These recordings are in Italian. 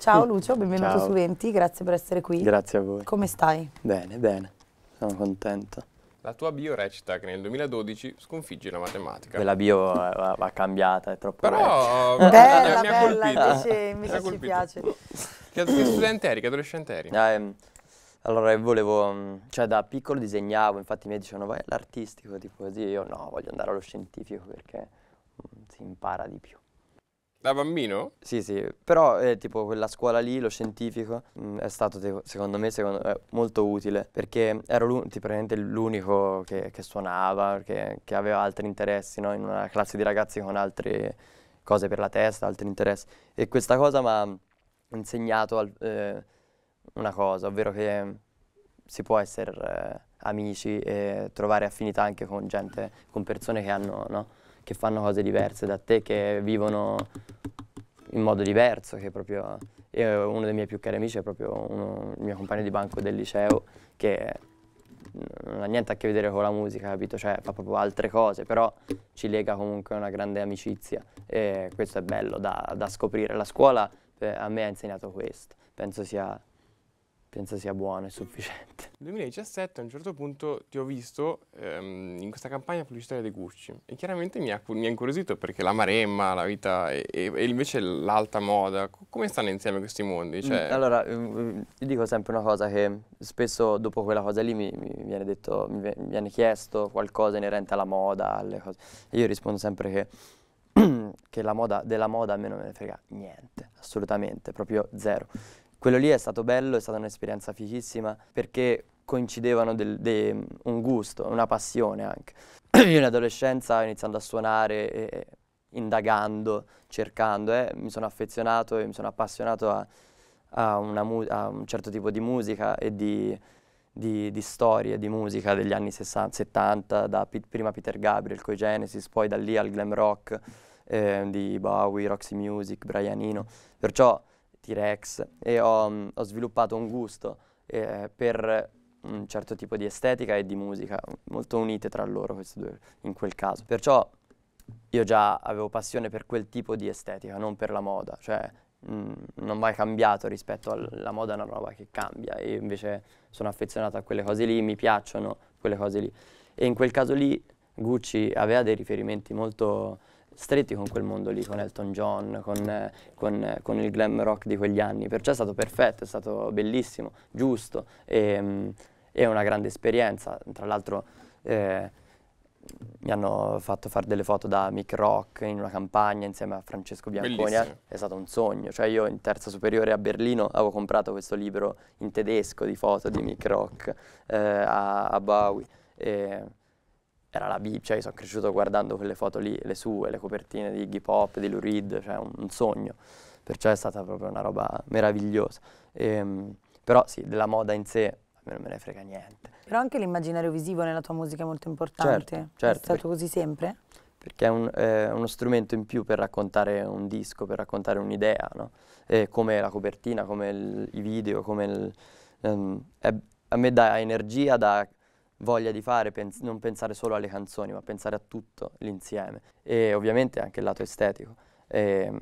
Ciao Lucio, benvenuto Ciao. su Venti, grazie per essere qui. Grazie a voi. Come stai? Bene, bene, sono contento. La tua bio recita che nel 2012 sconfigge la matematica. Quella bio eh, va, cambiata, è troppo Però bella, eh, bella, mi ha invece, invece ci colpito. piace. Che, che, studente eri, che adolescente eri? Eh, allora volevo, mm, cioè da piccolo disegnavo, infatti mi dicevano vai all'artistico, tipo così, io no, voglio andare allo scientifico perché mm, si impara di più. Da bambino? Sì, sì, però eh, tipo quella scuola lì, lo scientifico, mh, mm, è stato tipo, secondo me secondo, eh, molto utile perché ero l'un- praticamente l'unico che, che suonava, che, che, aveva altri interessi, no? in una classe di ragazzi con altre cose per la testa, altri interessi. E questa cosa mi ha insegnato al, eh, una cosa, ovvero che si può essere eh, amici e trovare affinità anche con gente, con persone che hanno... No? che fanno cose diverse da te, che vivono in modo diverso, che proprio io, uno dei miei più cari amici è proprio uno, il mio compagno di banco del liceo che non ha niente a che vedere con la musica, capito? Cioè fa proprio altre cose, però ci lega comunque una grande amicizia e questo è bello da, da scoprire. La scuola eh, a me ha insegnato questo, penso sia penso sia buono e sufficiente. Nel 2017 a un certo punto ti ho visto ehm, in questa campagna pubblicitaria dei Gucci e chiaramente mi ha, mi ha incuriosito perché la maremma, la vita e, e invece l'alta moda, come stanno insieme questi mondi? Mm, cioè... Allora, mm, mm, io dico sempre una cosa che spesso dopo quella cosa lì mi, mi, viene, detto, mi viene chiesto qualcosa inerente alla moda, alle cose. E io rispondo sempre che che la moda, della moda a me non me ne frega niente, assolutamente, proprio zero. Quello lì è stato bello, è stata un'esperienza fichissima perché coincidevano del, de, un gusto, una passione anche. Io in adolescenza iniziando a suonare, e, indagando, cercando, eh, mi sono affezionato e mi sono appassionato a, a, a un certo tipo di musica e di, di, di, storie, di musica degli anni 60, 70, da P prima Peter Gabriel coi Genesis, poi da lì al glam rock eh, di Bowie, Roxy Music, Brianino. Perciò T-Rex e ho, mm, ho, sviluppato un gusto eh, per un certo tipo di estetica e di musica, molto unite tra loro queste due in quel caso. Perciò io già avevo passione per quel tipo di estetica, non per la moda, cioè mh, mm, non mai cambiato rispetto alla moda, è una roba che cambia, e invece sono affezionato a quelle cose lì, mi piacciono quelle cose lì. E in quel caso lì Gucci aveva dei riferimenti molto stretti con quel mondo lì, con Elton John, con, con, con, il glam rock di quegli anni. Perciò è stato perfetto, è stato bellissimo, giusto e, ehm, è una grande esperienza. Tra l'altro eh, mi hanno fatto fare delle foto da Mick Rock in una campagna insieme a Francesco Bianconi. Eh. È stato un sogno. Cioè io in terza superiore a Berlino avevo comprato questo libro in tedesco di foto di Mick Rock eh, a, a Bowie. E, era la Bibbia, cioè sono cresciuto guardando quelle foto lì, le sue, le copertine di Iggy Pop, di Lou Reed, cioè un, un sogno, perciò è stata proprio una roba meravigliosa. E, ehm, però sì, della moda in sé a me non me ne frega niente. Però anche l'immaginario visivo nella tua musica è molto importante, certo, certo, è stato così sempre? Perché è, un, eh, uno strumento in più per raccontare un disco, per raccontare un'idea, no? come la copertina, come il, i video, come il, ehm, è, a me dà energia, dà voglia di fare, pens- non pensare solo alle canzoni, ma pensare a tutto l'insieme. E ovviamente anche il lato estetico. E, ehm,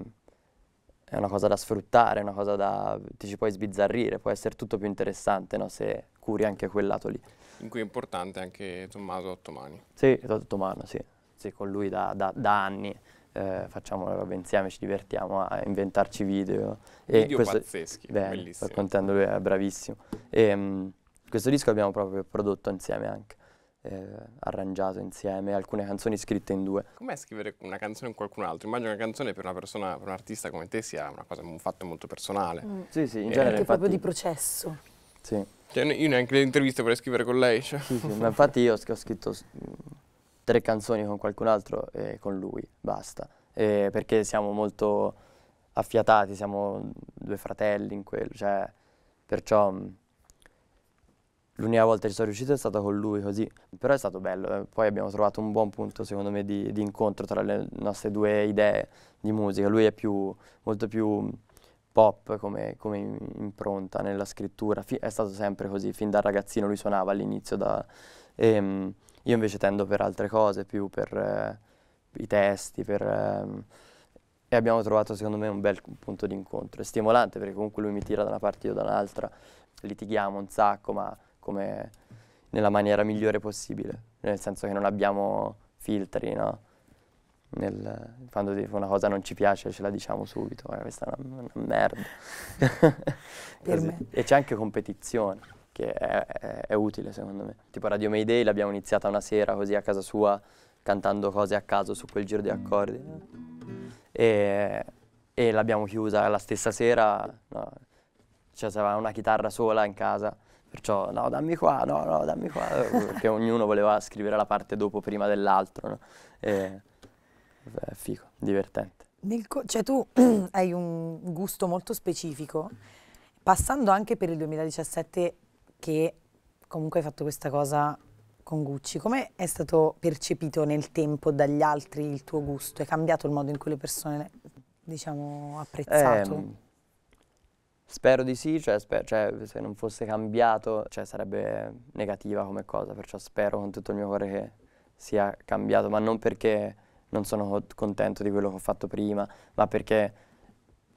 è una cosa da sfruttare, è una cosa da... ti ci puoi sbizzarrire, può essere tutto più interessante no? se curi anche quel lato lì. In cui è importante anche Tommaso Ottomani. Sì, Ottomano, sì. sì con lui da, da, da anni eh, facciamo la roba insieme, ci divertiamo a inventarci video. video e video questo, pazzeschi, beh, bellissimo. Raccontando lui è bravissimo. E, ehm, mh, questo disco abbiamo proprio prodotto insieme anche. Eh, arrangiato insieme, alcune canzoni scritte in due. Com'è scrivere una canzone con qualcun altro? Immagino una canzone per una persona, per un artista come te sia una cosa, un fatto molto personale. Mm. Sì, sì, in eh, genere. Anche infatti... proprio di processo. Sì. Cioè, io neanche le interviste vorrei scrivere con lei. Cioè. Sì, sì, ma infatti io ho scritto tre canzoni con qualcun altro e con lui, basta. E perché siamo molto affiatati, siamo due fratelli in quello, cioè, perciò mm, L'unica volta che ci sono riuscito è stata con lui così, però è stato bello, eh. poi abbiamo trovato un buon punto secondo me di, di incontro tra le nostre due idee di musica, lui è più, molto più mm, pop come, come, impronta nella scrittura, è stato sempre così, fin da ragazzino lui suonava all'inizio, da, e, ehm, io invece tendo per altre cose, più per eh, i testi, per, eh, e abbiamo trovato secondo me un bel punto di incontro, è stimolante perché comunque lui mi tira da una parte e io da un'altra, litighiamo un sacco ma come nella maniera migliore possibile, nel senso che non abbiamo filtri, no? Nel, quando una cosa non ci piace ce la diciamo subito, eh, questa è una, una merda. e c'è anche competizione, che è, è, è, utile secondo me. Tipo Radio Mayday l'abbiamo iniziata una sera così a casa sua, cantando cose a caso su quel giro di accordi. E, e l'abbiamo chiusa la stessa sera, no, cioè c'era una chitarra sola in casa Perciò no, dammi qua, no, no, dammi qua, eh, perché ognuno voleva scrivere la parte dopo prima dell'altro, no? E, beh, figo, divertente. cioè tu hai un gusto molto specifico, passando anche per il 2017 che comunque hai fatto questa cosa con Gucci, come è stato percepito nel tempo dagli altri il tuo gusto? È cambiato il modo in cui le persone, diciamo, apprezzato? Eh, Spero di sì, cioè, sper cioè, se non fosse cambiato cioè, sarebbe negativa come cosa, perciò spero con tutto il mio cuore che sia cambiato, ma non perché non sono contento di quello che ho fatto prima, ma perché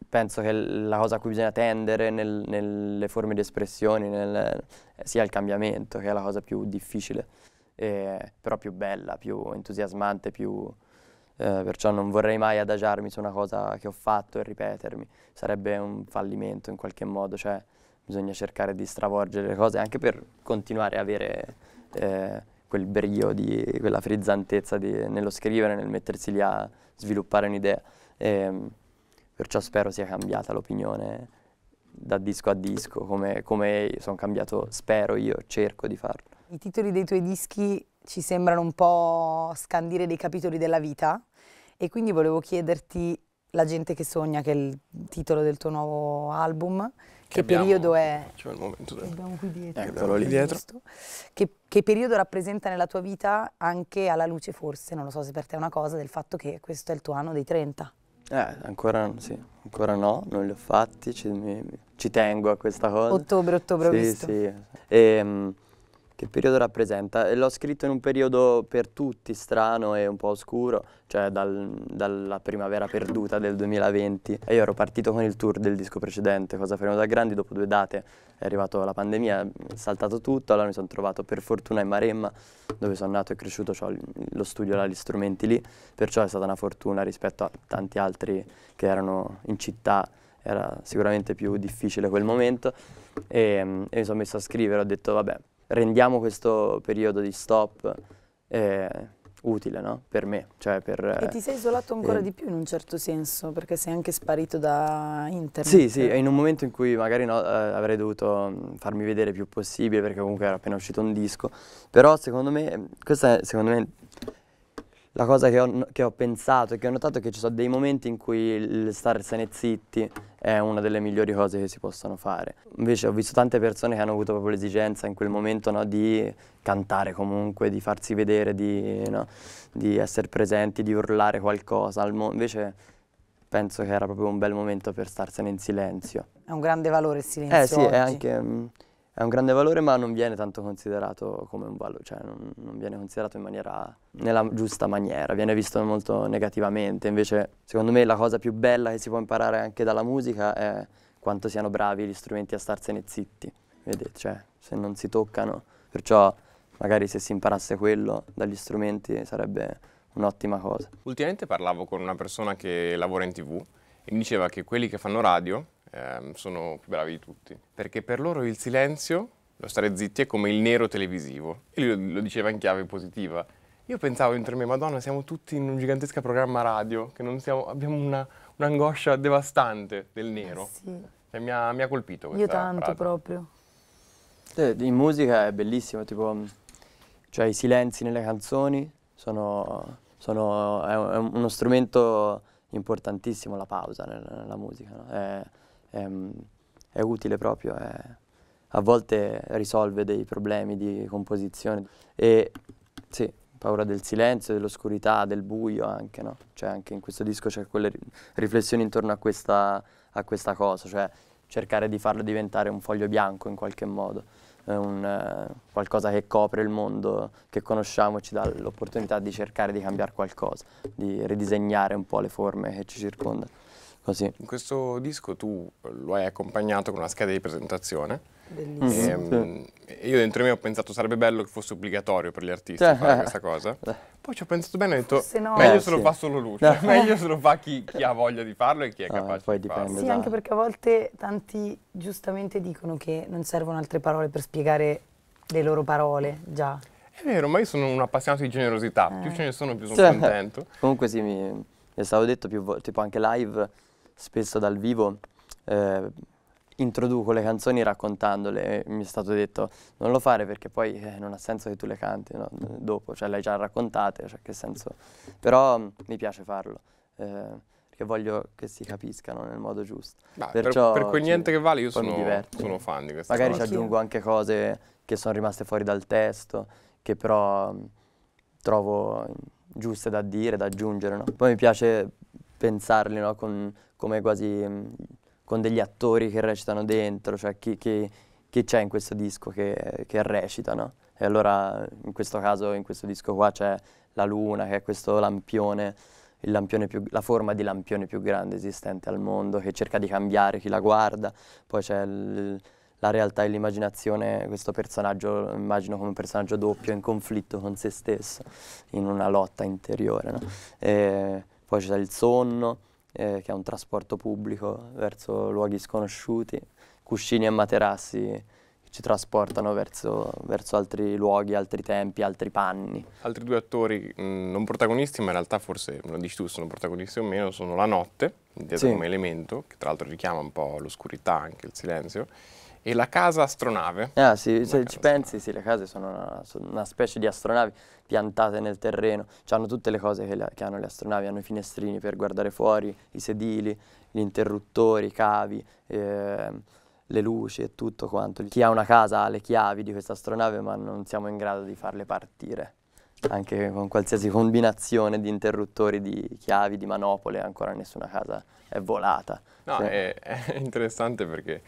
penso che la cosa a cui bisogna tendere nel, nelle forme di espressione nel, sia il cambiamento, che è la cosa più difficile, e, però più bella, più entusiasmante, più eh, perciò non vorrei mai adagiarmi su una cosa che ho fatto e ripetermi, sarebbe un fallimento in qualche modo, cioè bisogna cercare di stravolgere le cose anche per continuare a avere eh, quel brio, di, quella frizzantezza di, nello scrivere, nel mettersi lì a sviluppare un'idea. E, ehm, perciò spero sia cambiata l'opinione da disco a disco, come, come sono cambiato, spero io, cerco di farlo. I titoli dei tuoi dischi ci sembrano un po' scandire dei capitoli della vita e quindi volevo chiederti La gente che sogna, che è il titolo del tuo nuovo album, che, che periodo è... Cioè il momento del... Abbiamo qui dietro. Eccolo eh, lì dietro. Che, che, periodo rappresenta nella tua vita anche alla luce forse, non lo so se per te è una cosa, del fatto che questo è il tuo anno dei 30. Eh, ancora, sì, ancora no, non li ho fatti, ci, mi, ci tengo a questa cosa. Ottobre, ottobre sì, ho visto. Sì, sì. Esatto. E, ehm, che periodo rappresenta? L'ho scritto in un periodo per tutti strano e un po' oscuro, cioè dal, dalla primavera perduta del 2020. E io ero partito con il tour del disco precedente, Cosa Fermo da Grandi, dopo due date è arrivata la pandemia, è saltato tutto, allora mi sono trovato per fortuna in Maremma, dove sono nato e cresciuto, ho lo studio là, gli strumenti lì, perciò è stata una fortuna rispetto a tanti altri che erano in città era sicuramente più difficile quel momento e, e, mi sono messo a scrivere, ho detto vabbè rendiamo questo periodo di stop eh, utile no? per me. Cioè per, e ti sei isolato ancora eh, di più in un certo senso, perché sei anche sparito da internet. Sì, sì, in un momento in cui magari no, eh, avrei dovuto mm, farmi vedere più possibile, perché comunque era appena uscito un disco, però secondo me, questa è secondo me la cosa che ho, che ho, pensato e che ho notato è che ci sono dei momenti in cui il starsene zitti è una delle migliori cose che si possono fare. Invece ho visto tante persone che hanno avuto proprio l'esigenza in quel momento no, di cantare comunque, di farsi vedere, di, no, di essere presenti, di urlare qualcosa. Invece penso che era proprio un bel momento per starsene in silenzio. È un grande valore il silenzio Eh sì, oggi. è anche... Mm, è un grande valore ma non viene tanto considerato come un valore, cioè non, non viene considerato maniera, nella giusta maniera, viene visto molto negativamente, invece secondo me la cosa più bella che si può imparare anche dalla musica è quanto siano bravi gli strumenti a starsene zitti, vedete, cioè se non si toccano, perciò magari se si imparasse quello dagli strumenti sarebbe un'ottima cosa. Ultimamente parlavo con una persona che lavora in tv e mi diceva che quelli che fanno radio Ehm, sono più bravi di tutti. Perché per loro il silenzio, lo stare zitti, è come il nero televisivo. E lui lo, diceva in chiave positiva. Io pensavo dentro me, madonna, siamo tutti in un gigantesco programma radio, che siamo, abbiamo un'angoscia devastante del nero. Eh, sì. cioè, mi, ha, mi, ha, colpito questa Io tanto frase. proprio. Eh, in musica è bellissimo, tipo, cioè i silenzi nelle canzoni sono, sono è, uno strumento importantissimo, la pausa nella, nella musica. No? È, eh, è, ehm, è utile proprio, è, eh, a volte risolve dei problemi di composizione e sì, paura del silenzio, dell'oscurità, del buio anche, no? Cioè anche in questo disco c'è quelle riflessioni intorno a questa, a questa, cosa, cioè cercare di farlo diventare un foglio bianco in qualche modo, un, eh, qualcosa che copre il mondo che conosciamo e ci dà l'opportunità di cercare di cambiare qualcosa, di ridisegnare un po' le forme che ci circondano. Così. In questo disco tu lo hai accompagnato con una scheda di presentazione. Bellissimo. E, ehm, sì. io dentro di me ho pensato sarebbe bello che fosse obbligatorio per gli artisti cioè, fare eh. questa cosa. Poi ci ho pensato bene e ho detto no. meglio eh, se sì. lo fa solo lui, cioè, meglio se lo fa chi, chi, ha voglia di farlo e chi è ah, capace poi di dipende, farlo. Sì, da. anche perché a volte tanti giustamente dicono che non servono altre parole per spiegare le loro parole, già. È vero, ma io sono un appassionato di generosità, eh. più ce ne sono più sono sì. contento. Comunque sì, mi, mi stavo detto più volte, tipo anche live spesso dal vivo eh, introduco le canzoni raccontandole, mi è stato detto non lo fare perché poi eh, non ha senso che tu le canti no? dopo, cioè le hai già raccontate, cioè che senso... però mm, mi piace farlo. Eh, perché voglio che si capiscano nel modo giusto. Beh, Perciò, per, per, quel niente cioè, che vale io sono, sono, fan di questa Magari ci aggiungo anche cose che sono rimaste fuori dal testo, che però mh, mm, trovo giuste da dire, da aggiungere. No? Poi mi piace pensarli no? con, come quasi mm, con degli attori che recitano dentro, cioè chi, c'è in questo disco che, che recita, no? E allora in questo caso, in questo disco qua c'è la luna che è questo lampione, lampione più, la forma di lampione più grande esistente al mondo che cerca di cambiare chi la guarda, poi c'è la realtà e l'immaginazione, questo personaggio immagino come un personaggio doppio in conflitto con se stesso, in una lotta interiore. No? E, poi c'è il sonno, eh, che è un trasporto pubblico verso luoghi sconosciuti, cuscini e materassi che ci trasportano verso, verso altri luoghi, altri tempi, altri panni. Altri due attori mh, mm, non protagonisti, ma in realtà forse, lo dici tu, sono protagonisti o meno, sono La Notte, intesa sì. come elemento, che tra l'altro richiama un po' l'oscurità, anche il silenzio, e la casa astronave. Ah sì, se ci pensi, sì, le case sono una, sono una, specie di astronavi piantate nel terreno, C hanno tutte le cose che, la, che, hanno le astronavi, hanno i finestrini per guardare fuori, i sedili, gli interruttori, i cavi, eh, le luci e tutto quanto. Chi ha una casa ha le chiavi di questa astronave ma non siamo in grado di farle partire anche con qualsiasi combinazione di interruttori, di chiavi, di manopole, ancora nessuna casa è volata. No, sì. è, è interessante perché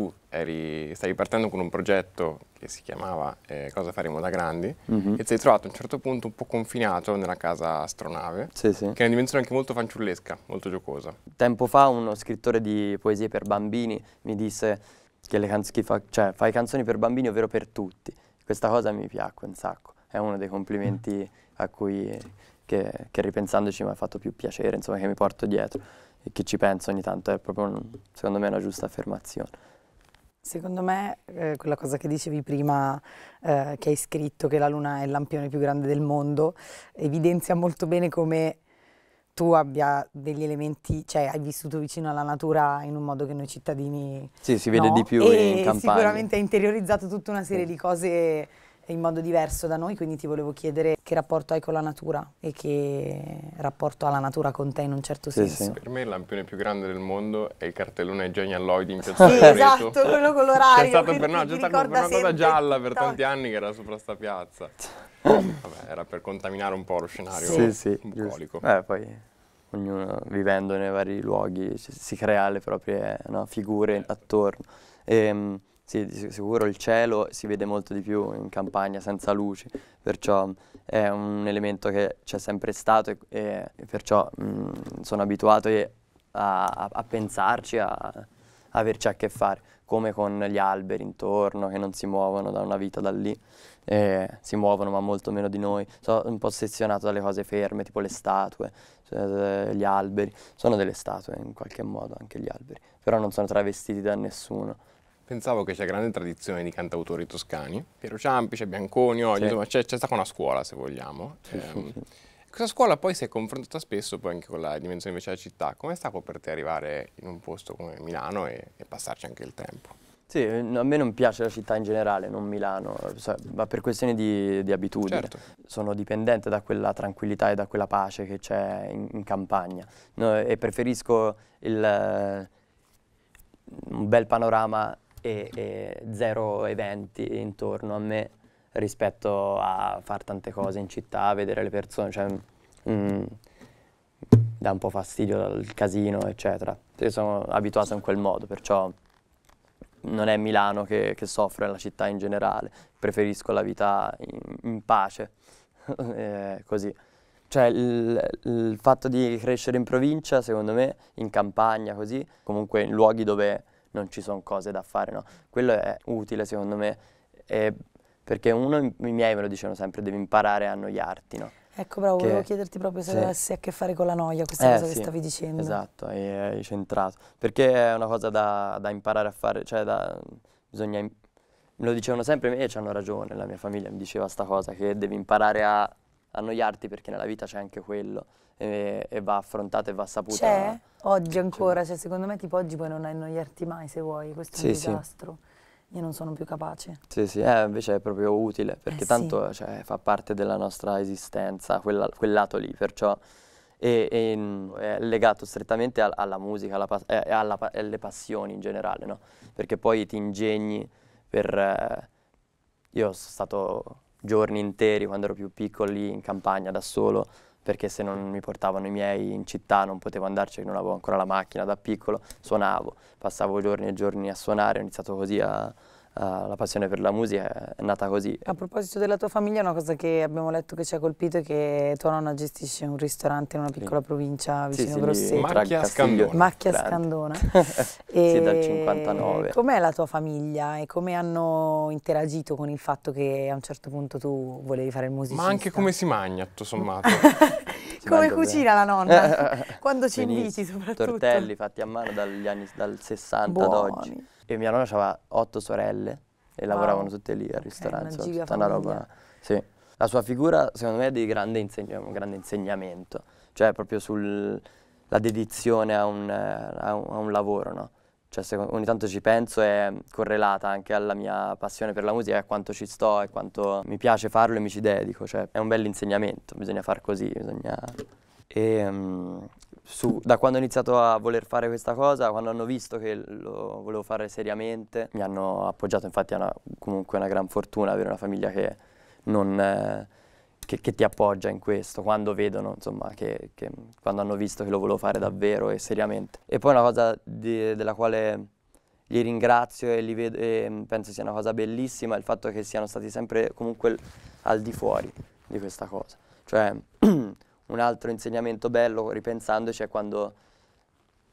tu eri, stavi partendo con un progetto che si chiamava eh, Cosa faremo da grandi mm -hmm. e ti sei trovato a un certo punto un po' confinato nella casa astronave, sì, sì. che è una dimensione anche molto fanciullesca, molto giocosa. Tempo fa uno scrittore di poesie per bambini mi disse che, che fa cioè, fai canzoni per bambini ovvero per tutti. Questa cosa mi piacque un sacco, è uno dei complimenti mm. a cui che, che ripensandoci mi ha fatto più piacere, insomma che mi porto dietro e che ci penso ogni tanto, è proprio un, secondo me una giusta affermazione. Secondo me eh, quella cosa che dicevi prima, eh, che hai scritto che la Luna è il lampione più grande del mondo, evidenzia molto bene come tu abbia degli elementi, cioè hai vissuto vicino alla natura in un modo che noi cittadini... Sì, si vede no, di più in campagna. sicuramente hai interiorizzato tutta una serie di cose in modo diverso da noi, quindi ti volevo chiedere che rapporto hai con la natura e che rapporto ha la natura con te in un certo sì, senso. Sì. Per me il lampione più grande del mondo è il cartellone Genia Lloyd in piazza Sì, esatto, quello colorato. C'è stato per, no, c'è stato per una cosa gialla per tanti anni che era sopra sta piazza. Vabbè, era per contaminare un po' lo scenario sì, sì, bucolico. Eh, poi ognuno vivendo nei vari luoghi si crea le proprie no, figure attorno. E, ehm, sì, di sicuro il cielo si vede molto di più in campagna senza luci, perciò è un elemento che c'è sempre stato e, e perciò mh, mhmm, sono abituato a, a, a pensarci, a, a, averci a che fare, come con gli alberi intorno che non si muovono da una vita da lì, eh, si muovono ma molto meno di noi. Sono un po' ossessionato dalle cose ferme, tipo le statue, cioè, gli alberi, sono delle statue in qualche modo anche gli alberi, però non sono travestiti da nessuno. Pensavo che c'è grande tradizione di cantautori toscani. Piero Ciampi, c'è Bianconi, oggi, sì. insomma, c'è, stata una scuola, se vogliamo. Sì, eh, sì. Questa scuola poi si è confrontata spesso poi anche con la dimensione invece della città. Com'è stato per te arrivare in un posto come Milano e, e passarci anche il tempo? Sì, a me non piace la città in generale, non Milano, ma per questioni di, di abitudine. Certo. Sono dipendente da quella tranquillità e da quella pace che c'è in, in, campagna no, e preferisco il, un bel panorama e, e zero eventi intorno a me rispetto a fare tante cose in città, vedere le persone, cioè mh, mm, dà un po' fastidio dal casino, eccetera. Io sono abituato in quel modo, perciò non è Milano che, che soffre, è la città in generale. Preferisco la vita in, in pace, eh, così. Cioè il, il fatto di crescere in provincia, secondo me, in campagna, così, comunque in luoghi dove non ci sono cose da fare, no? Quello è utile secondo me, perché uno, i miei me lo dicevano sempre, devi imparare a annoiarti, no? Ecco, bravo, che, volevo chiederti proprio se sì. avessi a che fare con la noia, questa eh, cosa sì, che stavi dicendo. Esatto, hai, centrato. Perché è una cosa da, da imparare a fare, cioè da, bisogna... me lo dicevano sempre e ci hanno ragione, la mia famiglia mi diceva sta cosa, che devi imparare a annoiarti perché nella vita c'è anche quello e, e, va affrontato e va saputo. C'è? Oggi ancora, cioè, secondo me tipo oggi puoi non annoiarti mai se vuoi, questo sì, è un disastro. Sì. Io non sono più capace. Sì, sì, eh, invece è proprio utile perché eh, tanto sì. cioè, fa parte della nostra esistenza, quella, quel lato lì, perciò è, è, mm, è legato strettamente a, alla musica alla, eh, alla, alle passioni in generale, no? Perché poi ti ingegni per... Eh, io sono stato giorni interi quando ero più piccolo lì in campagna da solo perché se non mi portavano i miei in città non potevo andarci, non avevo ancora la macchina da piccolo, suonavo, passavo giorni e giorni a suonare, ho iniziato così a, eh, la passione per la musica è nata così. A proposito della tua famiglia, una cosa che abbiamo letto che ci ha colpito è che tua nonna gestisce un ristorante in una piccola sì. provincia vicino sì, sì, Grosseto. Macchia Scandona. Macchia Scandona. e... Sì, dal 59. Com'è la tua famiglia e come hanno interagito con il fatto che a un certo punto tu volevi fare il musicista? Ma anche come si magna, tutto sommato. Come cucina la nonna, quando ci inviti soprattutto. Tortelli fatti a mano dagli anni, dal 60 Buoni. ad oggi. E mia nonna aveva otto sorelle e wow. lavoravano tutte lì al okay, ristorante, una tutta famiglia. una roba... Sì. La sua figura secondo me è di grande insegna, un grande insegnamento, cioè proprio sulla dedizione a un, a un, a un lavoro, no? cioè, ogni tanto ci penso è correlata anche alla mia passione per la musica, e a quanto ci sto e quanto mi piace farlo e mi ci dedico, cioè, è un bell'insegnamento, bisogna far così, bisogna... E, um, su, da quando ho iniziato a voler fare questa cosa, quando hanno visto che lo volevo fare seriamente, mi hanno appoggiato, infatti è una, comunque una gran fortuna avere una famiglia che non... Eh, che, che, ti appoggia in questo quando vedono, insomma, che, che, quando hanno visto che lo volevo fare davvero e seriamente. E poi una cosa di, della quale li ringrazio e, li vedo, e mm, penso sia una cosa bellissima è il fatto che siano stati sempre comunque al di fuori di questa cosa. Cioè, un altro insegnamento bello, ripensandoci, è quando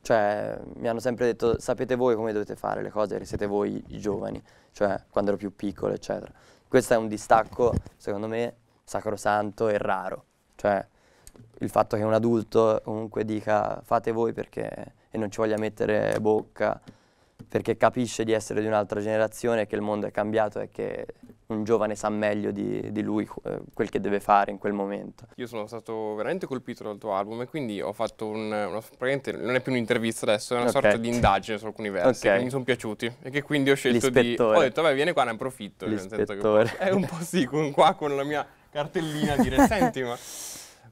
cioè, mi hanno sempre detto sapete voi come dovete fare le cose, siete voi i giovani, cioè quando ero più piccolo, eccetera. Questo è un distacco, secondo me, sacrosanto e raro. Cioè, il fatto che un adulto comunque dica fate voi perché e non ci voglia mettere bocca perché capisce di essere di un'altra generazione, che il mondo è cambiato e che un giovane sa meglio di, di, lui eh, quel che deve fare in quel momento. Io sono stato veramente colpito dal tuo album e quindi ho fatto un, una, non è più un'intervista adesso, è una okay. sorta di indagine su alcuni versi okay. che mi sono piaciuti e che quindi ho scelto di... Ho detto, vabbè, vieni qua, ne approfitto. L'ispettore. È un po' sì, con, qua con la mia cartellina a dire senti ma...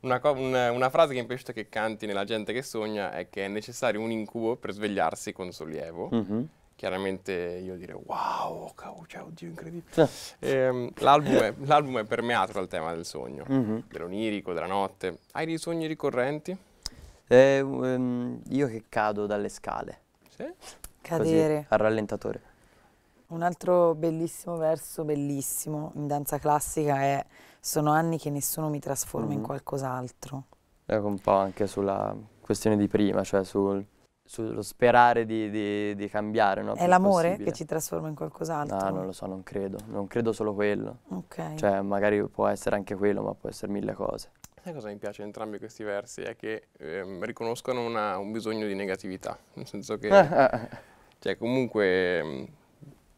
Una, una, una, frase che mi è piaciuta che canti nella gente che sogna è che è necessario un incubo per svegliarsi con sollievo. Mm -hmm. Chiaramente io dire wow, cioè, oddio, incredibile. Eh, l'album, è, l'album è permeato dal tema del sogno, mm -hmm. dell'onirico, della notte. Hai dei sogni ricorrenti? Eh, um, io che cado dalle scale. Sì? Cadere. Così, al rallentatore. Un altro bellissimo verso, bellissimo, in danza classica è sono anni che nessuno mi trasforma mm. in qualcos'altro. Ecco un po' anche sulla questione di prima, cioè sul, sullo sperare di, di, di cambiare. No? È l'amore che ci trasforma in qualcos'altro? No, non lo so, non credo. Non credo solo quello. Ok. Cioè, magari può essere anche quello, ma può essere mille cose. Sai cosa mi piace di entrambi questi versi? È che ehm, riconoscono una, un bisogno di negatività, nel senso che cioè, comunque ehm,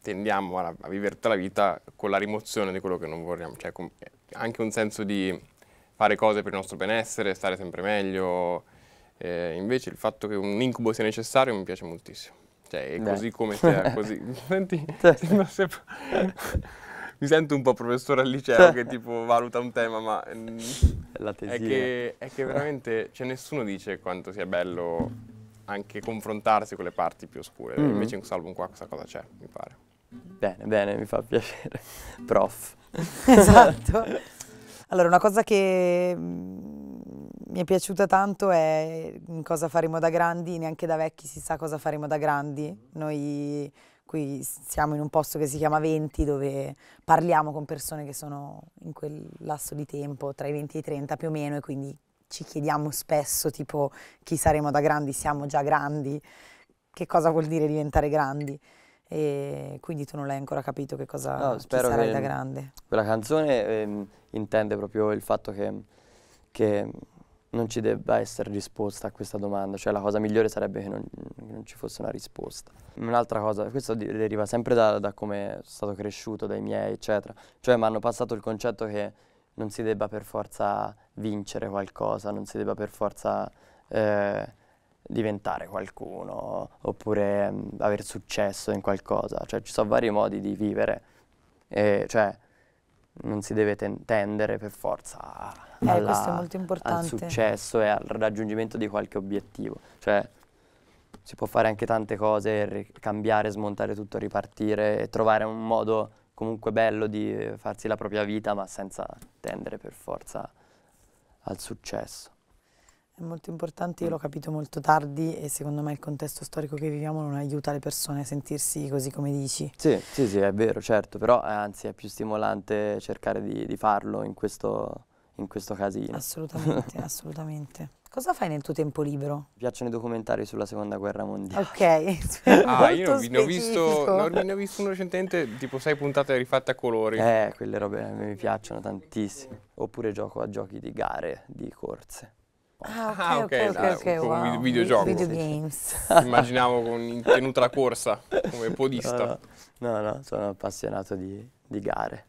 tendiamo a, a vivere la vita con la rimozione di quello che non vorremmo, cioè, anche un senso di fare cose per il nostro benessere, stare sempre meglio. Eh, invece il fatto che un incubo sia necessario mi piace moltissimo. Cioè, è così come sia, così. Senti, sempre... mi sento un po' professore al liceo che tipo valuta un tema, ma mm, è che, è che veramente cioè, nessuno dice quanto sia bello anche confrontarsi con le parti più oscure. Mm -hmm. Invece in questo album qua questa cosa c'è, mi pare. Bene, bene, mi fa piacere. Prof. esatto. Allora, una cosa che mm, mi è piaciuta tanto è mm, cosa faremo da grandi, neanche da vecchi si sa cosa faremo da grandi. Noi qui siamo in un posto che si chiama 20 dove parliamo con persone che sono in quel lasso di tempo tra i 20 e i 30 più o meno e quindi ci chiediamo spesso tipo chi saremo da grandi, siamo già grandi, che cosa vuol dire diventare grandi e quindi tu non l'hai ancora capito che cosa no, sarai che da grande. Quella canzone eh, intende proprio il fatto che, che, non ci debba essere risposta a questa domanda, cioè la cosa migliore sarebbe che non, non ci fosse una risposta. Un'altra cosa, questo deriva sempre da, da come sono stato cresciuto, dai miei, eccetera, cioè mi hanno passato il concetto che non si debba per forza vincere qualcosa, non si debba per forza... Eh, diventare qualcuno oppure mh, mm, aver successo in qualcosa, cioè ci sono vari modi di vivere, e, cioè non si deve ten tendere per forza eh, alla, eh, al successo e al raggiungimento di qualche obiettivo, cioè si può fare anche tante cose, cambiare, smontare tutto, ripartire e trovare un modo comunque bello di farsi la propria vita ma senza tendere per forza al successo. È molto importante, io l'ho capito molto tardi e secondo me il contesto storico che viviamo non aiuta le persone a sentirsi così come dici. Sì, sì, sì, è vero, certo, però è, eh, anzi è più stimolante cercare di, di farlo in questo, in questo casino. Assolutamente, assolutamente. Cosa fai nel tuo tempo libero? Mi piacciono i documentari sulla seconda guerra mondiale. Ok, cioè, ah, io ne ho, visto, no, ne ho visto uno recentemente, tipo sei puntate rifatte a colori. Eh, quelle robe mi piacciono tantissimo. Oppure gioco a giochi di gare, di corse. Ah, ok, ah, ok, ok, okay, con wow. un videogioco. Video games. Immaginavo con in tenuta la corsa, come podista. No, no, no sono appassionato di, di gare,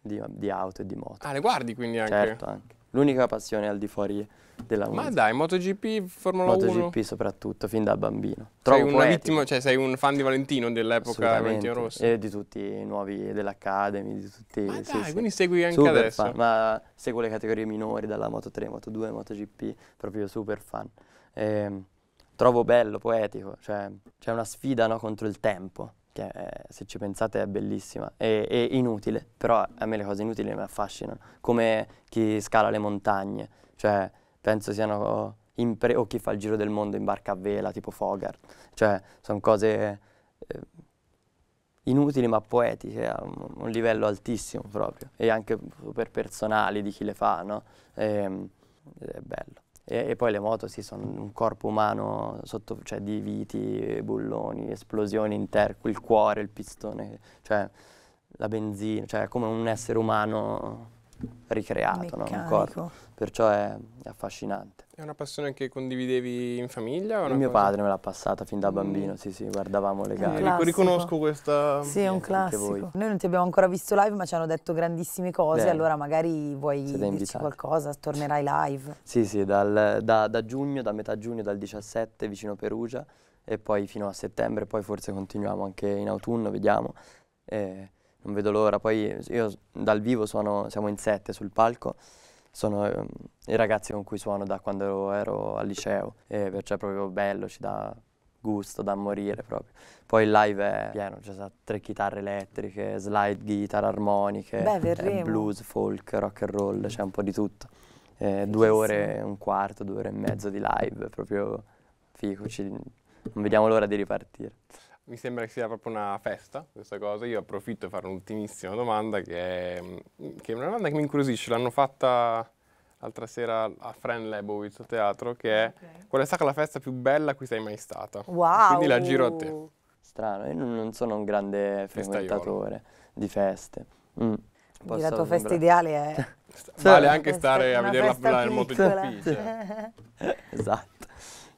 di, di, auto e di moto. Ah, le guardi quindi anche? Certo, anche. L'unica passione al di fuori della musica. Ma dai, MotoGP, Formula MotoGP 1? MotoGP soprattutto, fin da bambino. Trovo sei, vittima, cioè, sei un fan di Valentino dell'epoca Valentino Rossi? E di tutti i nuovi dell'Academy, di tutti... Ma sì, dai, sì. quindi segui anche super adesso? Fan, ma seguo le categorie minori, dalla Moto3, Moto2, MotoGP, proprio super fan. E, ehm, trovo bello, poetico, cioè c'è una sfida no, contro il tempo che è, eh, se ci pensate è bellissima e, inutile, però a me le cose inutili mi affascinano, come chi scala le montagne, cioè penso siano impre- o chi fa il giro del mondo in barca a vela, tipo Fogart, cioè sono cose eh, inutili ma poetiche, cioè, a un, un, livello altissimo proprio, e anche super personali di chi le fa, no? E, ehm, è bello. E, e, poi le moto sì, sono un corpo umano sotto, cioè, di viti, bulloni, esplosioni interque, il cuore, il pistone, cioè la benzina, cioè come un essere umano ricreato no? un corpo. Perciò è affascinante. È una passione che condividevi in famiglia? mio cosa? padre me l'ha passata fin da mm. bambino, mm. sì sì, guardavamo le gare. Eh, riconosco questa... Sì, è un classico. Noi non ti abbiamo ancora visto live ma ci hanno detto grandissime cose, Bene. allora magari vuoi Siete dirci invitati. qualcosa, tornerai live. Sì sì, dal, da, da giugno, da metà giugno, dal 17 vicino Perugia e poi fino a settembre, poi forse continuiamo anche in autunno, vediamo. E non vedo l'ora. Poi io dal vivo suono, siamo in sette sul palco, sono eh, i ragazzi con cui suono da quando ero al liceo, e perciò è proprio bello, ci dà gusto da morire proprio. Poi il live è pieno, c'è cioè, tre chitarre elettriche, slide guitar, armoniche, Beh, eh, blues, folk, rock and roll, c'è cioè un po' di tutto. Eh, due ore e un quarto, due ore e mezzo di live, proprio fico, ci, non vediamo l'ora di ripartire mi sembra che sia proprio una festa questa cosa. Io approfitto per fare un'ultimissima domanda che è, mm, che è una domanda che mi incuriosisce. L'hanno fatta l'altra sera a Fran Lebowitz al teatro, che è okay. qual è stata la festa più bella a cui sei mai stata? Wow! Quindi la giro a te. Strano, io non sono un grande frequentatore di feste. Mm. Quindi la tua festa ideale è... vale anche stare a vedere la, la, il MotoGP. Sì. esatto,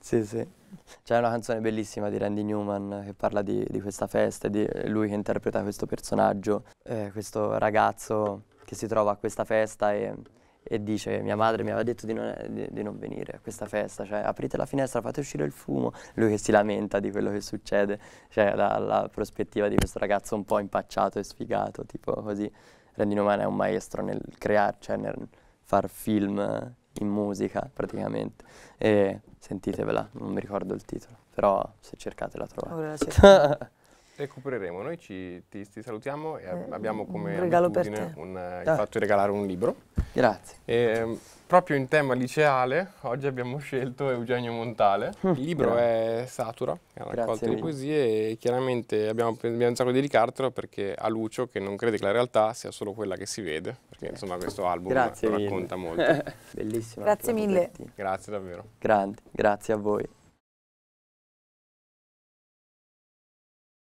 sì sì. C'è una canzone bellissima di Randy Newman che parla di, di questa festa, e di lui che interpreta questo personaggio, eh, questo ragazzo che si trova a questa festa e, e dice mia madre mi aveva detto di non, di, di non, venire a questa festa, cioè aprite la finestra, fate uscire il fumo, lui che si lamenta di quello che succede, cioè la, prospettiva di questo ragazzo un po' impacciato e sfigato, tipo così. Randy Newman è un maestro nel creare, cioè nel far film in musica praticamente. E sentitevela, non mi ricordo il titolo, però se cercate la trovate. Ora la cercate. Recupereremo, noi ci, ti, ti salutiamo e eh, abbiamo come un abitudine un, il fatto di regalare un libro. Grazie. E, proprio in tema liceale, oggi abbiamo scelto Eugenio Montale. Il libro è Satura, è una raccolta di poesie e chiaramente abbiamo pensato di dedicartelo perché a Lucio che non crede che la realtà sia solo quella che si vede, perché eh. insomma questo album grazie racconta mille. molto. Bellissimo. Grazie mille. Grazie davvero. Grande, grazie a voi.